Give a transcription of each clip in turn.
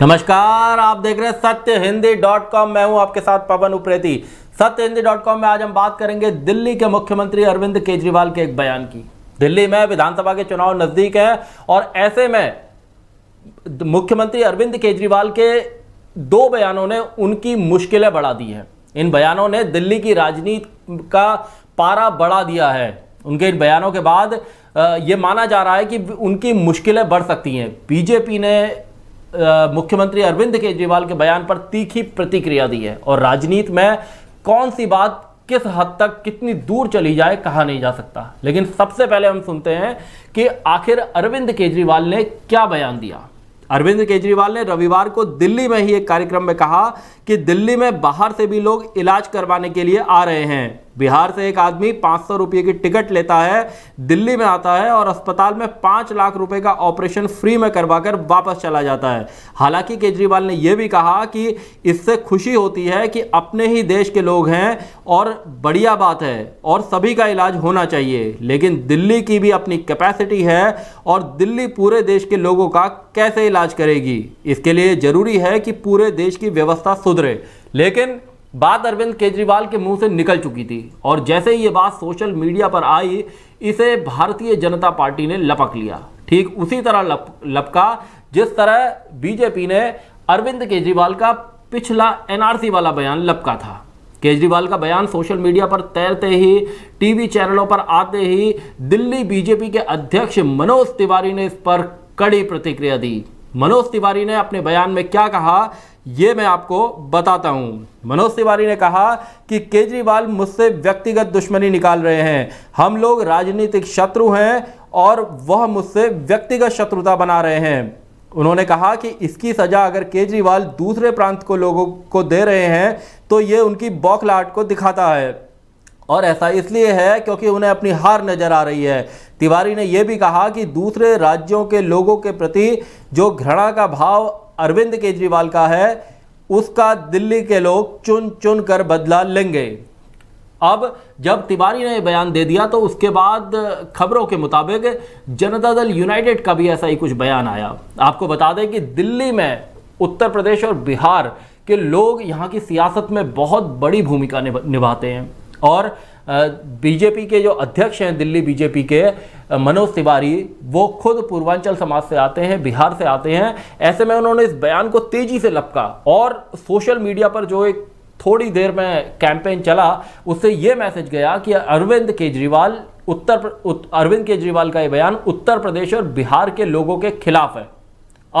नमस्कार आप देख रहे हैं सत्य हिंदी डॉट कॉम मैं हूं आपके साथ पवन उप्रेती सत्य हिंदी डॉट कॉम में आज हम बात करेंगे दिल्ली के मुख्यमंत्री अरविंद केजरीवाल के एक बयान की दिल्ली में विधानसभा के चुनाव नजदीक है और ऐसे में मुख्यमंत्री अरविंद केजरीवाल के दो बयानों ने उनकी मुश्किलें बढ़ा दी हैं इन बयानों ने दिल्ली की राजनीति का पारा बढ़ा दिया है उनके इन बयानों के बाद ये माना जा रहा है कि उनकी मुश्किलें बढ़ सकती हैं बीजेपी ने मुख्यमंत्री अरविंद केजरीवाल के बयान पर तीखी प्रतिक्रिया दी है और राजनीति में कौन सी बात किस हद तक कितनी दूर चली जाए कहा नहीं जा सकता लेकिन सबसे पहले हम सुनते हैं कि आखिर अरविंद केजरीवाल ने क्या बयान दिया अरविंद केजरीवाल ने रविवार को दिल्ली में ही एक कार्यक्रम में कहा कि दिल्ली में बाहर से भी लोग इलाज करवाने के लिए आ रहे हैं बिहार से एक आदमी पाँच सौ रुपये की टिकट लेता है दिल्ली में आता है और अस्पताल में पाँच लाख रुपए का ऑपरेशन फ्री में करवाकर वापस चला जाता है हालांकि केजरीवाल ने यह भी कहा कि इससे खुशी होती है कि अपने ही देश के लोग हैं और बढ़िया बात है और सभी का इलाज होना चाहिए लेकिन दिल्ली की भी अपनी कैपेसिटी है और दिल्ली पूरे देश के लोगों का कैसे इलाज करेगी इसके लिए ज़रूरी है कि पूरे देश की व्यवस्था सुधरे लेकिन बात अरविंद केजरीवाल के मुंह से निकल चुकी थी और जैसे ही ये बात सोशल मीडिया पर आई इसे भारतीय जनता पार्टी ने लपक लिया ठीक उसी तरह लप, लपका जिस तरह बीजेपी ने अरविंद केजरीवाल का पिछला एनआरसी वाला बयान लपका था केजरीवाल का बयान सोशल मीडिया पर तैरते ही टीवी चैनलों पर आते ही दिल्ली बीजेपी के अध्यक्ष मनोज तिवारी ने इस पर कड़ी प्रतिक्रिया दी मनोज तिवारी ने अपने बयान में क्या कहा ये मैं आपको बताता हूं मनोज तिवारी ने कहा कि केजरीवाल मुझसे व्यक्तिगत दुश्मनी निकाल रहे हैं हम लोग राजनीतिक शत्रु हैं और वह मुझसे व्यक्तिगत शत्रुता बना रहे हैं उन्होंने कहा कि इसकी सज़ा अगर केजरीवाल दूसरे प्रांत को लोगों को दे रहे हैं तो ये उनकी बौखलाहट को दिखाता है और ऐसा इसलिए है क्योंकि उन्हें अपनी हार नज़र आ रही है तिवारी ने यह भी कहा कि दूसरे राज्यों के लोगों के प्रति जो घृणा का भाव अरविंद केजरीवाल का है उसका दिल्ली के लोग चुन चुन कर बदला लेंगे अब जब तिवारी ने बयान दे दिया तो उसके बाद खबरों के मुताबिक जनता दल यूनाइटेड का भी ऐसा ही कुछ बयान आया आपको बता दें कि दिल्ली में उत्तर प्रदेश और बिहार के लोग यहाँ की सियासत में बहुत बड़ी भूमिका निभाते हैं और बीजेपी के जो अध्यक्ष हैं दिल्ली बीजेपी के मनोज तिवारी वो खुद पूर्वांचल समाज से आते हैं बिहार से आते हैं ऐसे में उन्होंने इस बयान को तेजी से लपका और सोशल मीडिया पर जो एक थोड़ी देर में कैंपेन चला उससे ये मैसेज गया कि अरविंद केजरीवाल उत्तर उत, अरविंद केजरीवाल का ये बयान उत्तर प्रदेश और बिहार के लोगों के खिलाफ है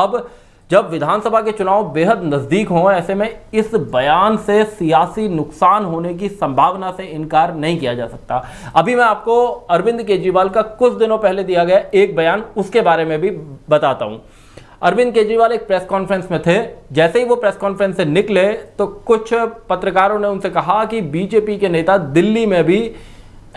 अब जब विधानसभा के चुनाव बेहद नज़दीक हों ऐसे में इस बयान से सियासी नुकसान होने की संभावना से इनकार नहीं किया जा सकता अभी मैं आपको अरविंद केजरीवाल का कुछ दिनों पहले दिया गया एक बयान उसके बारे में भी बताता हूँ अरविंद केजरीवाल एक प्रेस कॉन्फ्रेंस में थे जैसे ही वो प्रेस कॉन्फ्रेंस से निकले तो कुछ पत्रकारों ने उनसे कहा कि बीजेपी के नेता दिल्ली में भी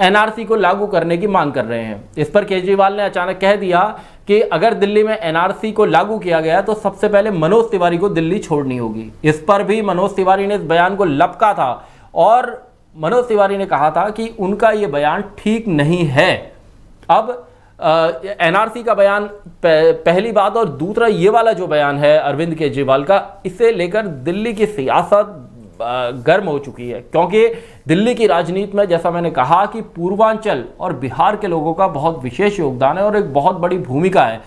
एनआरसी को लागू करने की मांग कर रहे हैं इस पर केजरीवाल ने अचानक कह दिया कि अगर दिल्ली में एनआरसी को लागू किया गया तो सबसे पहले मनोज तिवारी को दिल्ली छोड़नी होगी इस पर भी मनोज तिवारी ने इस बयान को लपका था और मनोज तिवारी ने कहा था कि उनका यह बयान ठीक नहीं है अब एनआरसी का बयान पहली बात और दूसरा ये वाला जो बयान है अरविंद केजरीवाल का इसे लेकर दिल्ली की सियासत गर्म हो चुकी है क्योंकि दिल्ली की राजनीति में जैसा मैंने कहा कि पूर्वांचल और बिहार के लोगों का बहुत विशेष योगदान है और एक बहुत बड़ी भूमिका है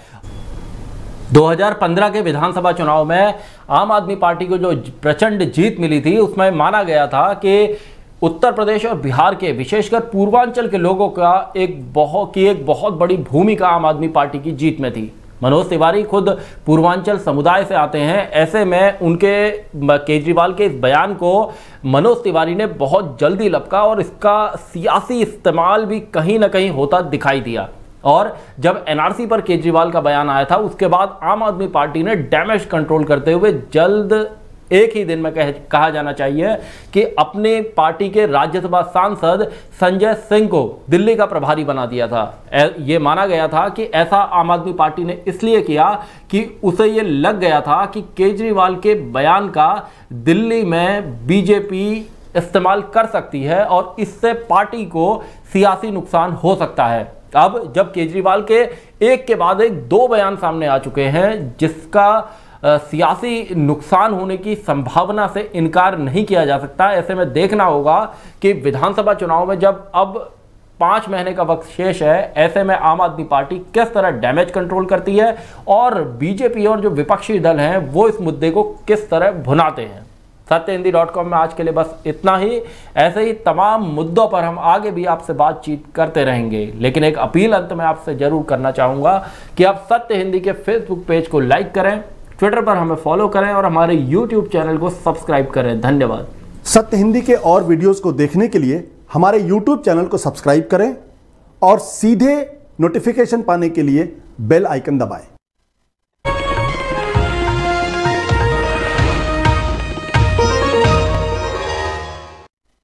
2015 के विधानसभा चुनाव में आम आदमी पार्टी को जो प्रचंड जीत मिली थी उसमें माना गया था कि उत्तर प्रदेश और बिहार के विशेषकर पूर्वांचल के लोगों का एक बहुत की एक बहुत बड़ी भूमिका आम आदमी पार्टी की जीत में थी मनोज तिवारी खुद पूर्वांचल समुदाय से आते हैं ऐसे में उनके केजरीवाल के इस बयान को मनोज तिवारी ने बहुत जल्दी लपका और इसका सियासी इस्तेमाल भी कहीं ना कहीं होता दिखाई दिया और जब एनआरसी पर केजरीवाल का बयान आया था उसके बाद आम आदमी पार्टी ने डैमेज कंट्रोल करते हुए जल्द एक ही दिन में कह, कहा जाना चाहिए कि अपने पार्टी के राज्यसभा सांसद संजय सिंह को दिल्ली का प्रभारी बना दिया था यह माना गया था कि ऐसा आम आदमी पार्टी ने इसलिए किया कि उसे यह लग गया था कि केजरीवाल के बयान का दिल्ली में बीजेपी इस्तेमाल कर सकती है और इससे पार्टी को सियासी नुकसान हो सकता है अब जब केजरीवाल के एक के बाद एक दो बयान सामने आ चुके हैं जिसका सियासी नुकसान होने की संभावना से इनकार नहीं किया जा सकता ऐसे में देखना होगा कि विधानसभा चुनाव में जब अब पांच महीने का वक्त शेष है ऐसे में आम आदमी पार्टी किस तरह डैमेज कंट्रोल करती है और बीजेपी और जो विपक्षी दल हैं वो इस मुद्दे को किस तरह भुनाते हैं सत्य हिंदी डॉट कॉम में आज के लिए बस इतना ही ऐसे ही तमाम मुद्दों पर हम आगे भी आपसे बातचीत करते रहेंगे लेकिन एक अपील अंत में आपसे जरूर करना चाहूंगा कि आप सत्य हिंदी के फेसबुक पेज को लाइक करें ट्विटर पर हमें फॉलो करें और हमारे यूट्यूब चैनल को सब्सक्राइब करें धन्यवाद सत्य हिंदी के और वीडियोस को देखने के लिए हमारे यूट्यूब चैनल को सब्सक्राइब करें और सीधे नोटिफिकेशन पाने के लिए बेल आइकन दबाएं